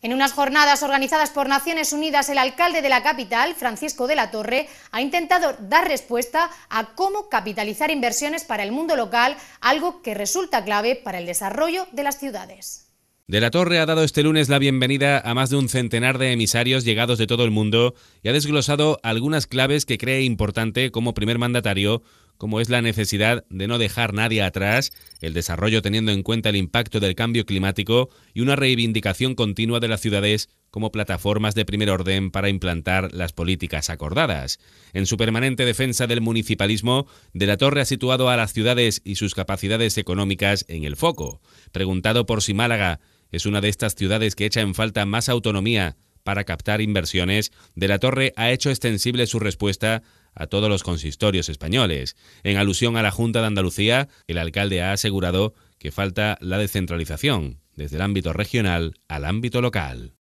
En unas jornadas organizadas por Naciones Unidas, el alcalde de la capital, Francisco de la Torre, ha intentado dar respuesta a cómo capitalizar inversiones para el mundo local, algo que resulta clave para el desarrollo de las ciudades. De la Torre ha dado este lunes la bienvenida a más de un centenar de emisarios llegados de todo el mundo y ha desglosado algunas claves que cree importante como primer mandatario como es la necesidad de no dejar nadie atrás, el desarrollo teniendo en cuenta el impacto del cambio climático y una reivindicación continua de las ciudades como plataformas de primer orden para implantar las políticas acordadas. En su permanente defensa del municipalismo, De la Torre ha situado a las ciudades y sus capacidades económicas en el foco. Preguntado por si Málaga es una de estas ciudades que echa en falta más autonomía para captar inversiones, De la Torre ha hecho extensible su respuesta a todos los consistorios españoles. En alusión a la Junta de Andalucía, el alcalde ha asegurado que falta la descentralización desde el ámbito regional al ámbito local.